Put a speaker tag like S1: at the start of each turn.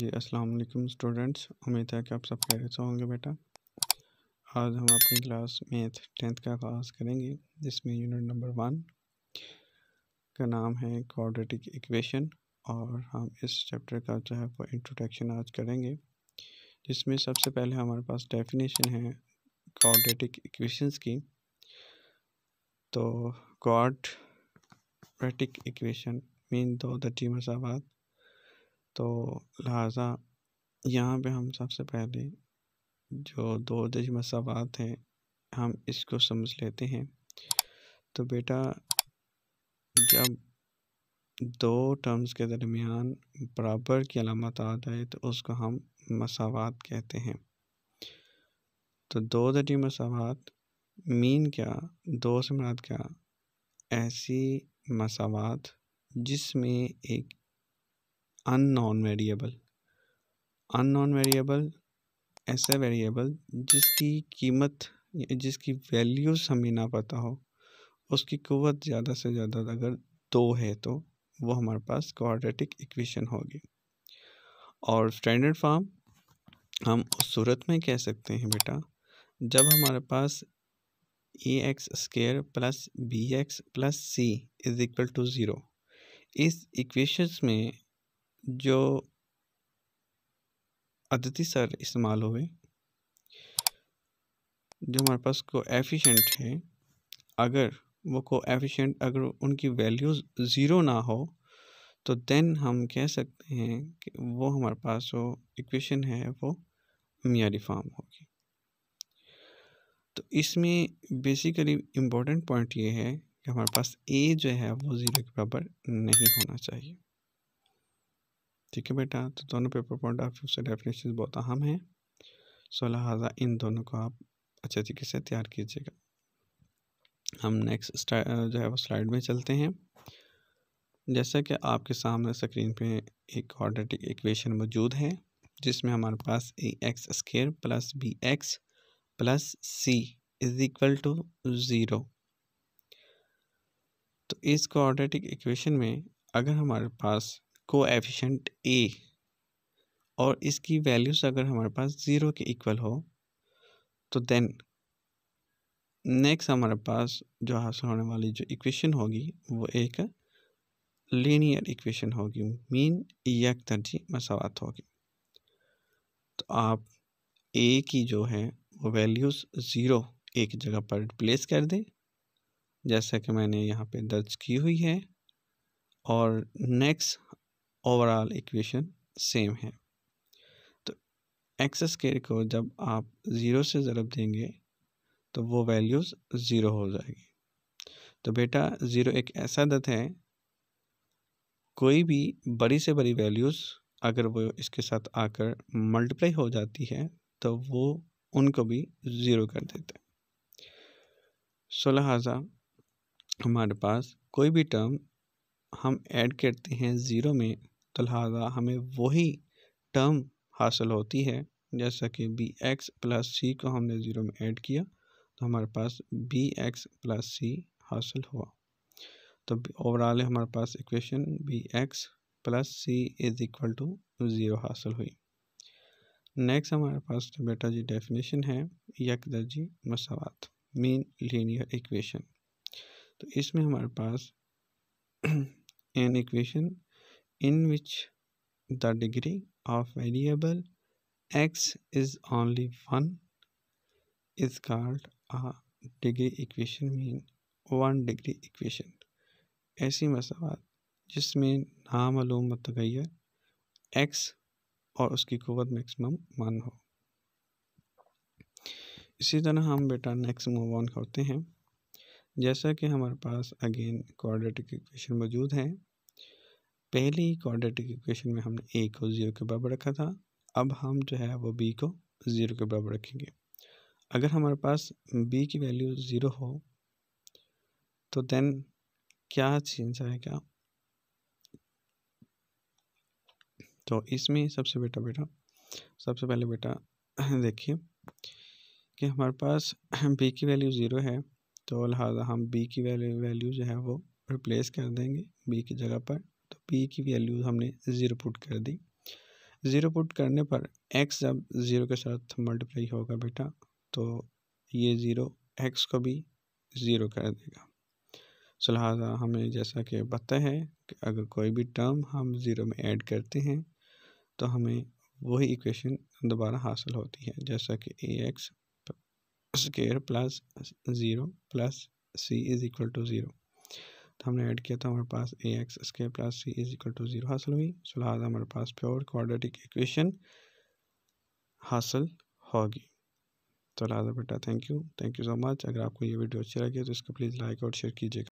S1: जी अस्सलाम वालेकुम स्टूडेंट्स उम्मीद है कि आप सब खैर से होंगे बेटा आज हम अपनी क्लास मैथ टेंथ का आगाज़ करेंगे जिसमें यूनिट नंबर वन का नाम है क्वाड्रेटिक इक्वेशन और हम इस चैप्टर का जो है वो इंट्रोडक्शन आज करेंगे जिसमें सबसे पहले हमारे पास डेफिनेशन है क्वाड्रेटिक इक्वेशंस की तो क्वाड्रेटिक इक्वेशन मीन दो दर्जी मसावत तो लिहाजा यहाँ पे हम सबसे पहले जो दो दशमलव सवात हैं हम इसको समझ लेते हैं तो बेटा जब दो टर्म्स के दरमियान बराबर की अलामत आ जाए तो उसको हम मसावत कहते हैं तो दो दर्जी मसावत मीन क्या दो से मराद क्या ऐसी मसावत जिसमें एक अननोन वेरिएबल अननोन वेरिएबल ऐसा वेरिएबल जिसकी कीमत जिसकी वैल्यूज़ हमें ना पता हो उसकी कुवत ज़्यादा से ज़्यादा अगर दो है तो वो हमारे पास क्वाड्रेटिक इक्वेशन होगी और स्टैंडर्ड फार्म हम उस सूरत में कह सकते हैं बेटा जब हमारे पास a x square plus b x plus c is equal to zero इस इक्वेशंस में जो अदती सर इस्तेमाल हुए जो हमारे पास को एफिशेंट है अगर वो को एफिशेंट अगर उनकी वैल्यूज़ ज़ीरो ना हो तो देन हम कह सकते हैं कि वो हमारे पास जो इक्वेशन है वो मीरी फॉर्म होगी तो इसमें बेसिकली इम्पोर्टेंट पॉइंट ये है कि हमारे पास ए जो है वो ज़ीरो के बराबर नहीं होना चाहिए ठीक है बेटा तो दोनों पेपर पॉइंट ऑफ व्यू से डेफिनेशन बहुत अहम हैं सो लिहाजा इन दोनों को आप अच्छे तरीके से तैयार कीजिएगा हम नेक्स्ट जो है वो स्लाइड में चलते हैं जैसा कि आपके सामने स्क्रीन पे एक क्वाड्रेटिक इक्वेशन मौजूद है जिसमें हमारे पास a x square plus b x plus c is equal to zero तो इस क्वाड्रेटिक इक्वेशन में अगर हमारे पास कोएफिशिएंट ए और इसकी वैल्यूज़ अगर हमारे पास ज़ीरो के इक्वल हो तो देन नेक्स्ट हमारे पास जो हासिल होने वाली जो इक्वेशन होगी वो एक लीनियर इक्वेशन होगी मीन यक तरजी मसावत होगी तो आप ए की जो है वो वैल्यूज़ ज़ीरो एक जगह पर रिप्लेस कर दें जैसा कि मैंने यहाँ पे दर्ज की हुई है और नेक्स्ट ओवरऑल इक्वेशन सेम है तो एक्स स्केयर को जब आप ज़ीरो से ज़रब देंगे तो वो वैल्यूज़ ज़ीरो हो जाएगी तो बेटा ज़ीरो एक ऐसा दत है कोई भी बड़ी से बड़ी वैल्यूज़ अगर वो इसके साथ आकर मल्टीप्लाई हो जाती है तो वो उनको भी ज़ीरो कर देते हैं सो लिहाजा हमारे पास कोई भी टर्म हम ऐड करते हैं ज़ीरो में लिहाजा हमें वही टर्म हासिल होती है जैसा कि बी एक्स प्लस सी को हमने ज़ीरो में ऐड किया तो हमारे पास बी एक्स प्लस सी हासिल हुआ तो ओवरऑल हमारे पास equation b x plus c is equal to zero हासिल हुई नेक्स्ट हमारे पास तो बेटा जी डेफिनेशन है यकदर्जी मसावत मीन लीनियर इक्वेशन तो इसमें हमारे पास an equation in which the degree of variable x is only 1 is called a degree equation mean one degree equation ऐसी मसावत जिसमें नामालूम मतगैर x और उसकी क़वत मैक्सिमम वन हो इसी तरह हम बेटा नेक्स्ट मूव ऑन करते हैं जैसा कि हमारे पास अगेन क्वाड्रेटिक इक्वेशन मौजूद है पहले ही क्वाड्रेटिक इक्वेशन में हमने ए को ज़ीरो के बराबर रखा था अब हम जो है वो बी को ज़ीरो के बराबर रखेंगे अगर हमारे पास बी की वैल्यू ज़ीरो हो तो देन क्या चेंज आएगा तो इसमें सबसे बेटा बेटा सबसे पहले बेटा देखिए कि हमारे पास बी की वैल्यू ज़ीरो है तो लिहाजा हम बी की वैल्यू वैल्यू जो है वो रिप्लेस कर देंगे बी की जगह पर तो पी की वैल्यू हमने ज़ीरो पुट कर दी ज़ीरो पुट करने पर एक्स जब ज़ीरो के साथ मल्टीप्लाई होगा बेटा तो ये ज़ीरो एक्स को भी ज़ीरो कर देगा सो लिहाजा हमें जैसा कि पता है कि अगर कोई भी टर्म हम ज़ीरो में ऐड करते हैं तो हमें वही इक्वेशन दोबारा हासिल होती है जैसा कि a x square plus zero plus c is equal to zero तो हमने ऐड किया था हमारे पास a x square plus c is equal to zero हासिल हुई सो लिहाजा हमारे पास प्योर क्वाड्रेटिक इक्वेशन हासिल होगी तो लिहाजा बेटा thank you thank you so much अगर आपको ये वीडियो अच्छी लगे तो इसको प्लीज़ लाइक और शेयर कीजिएगा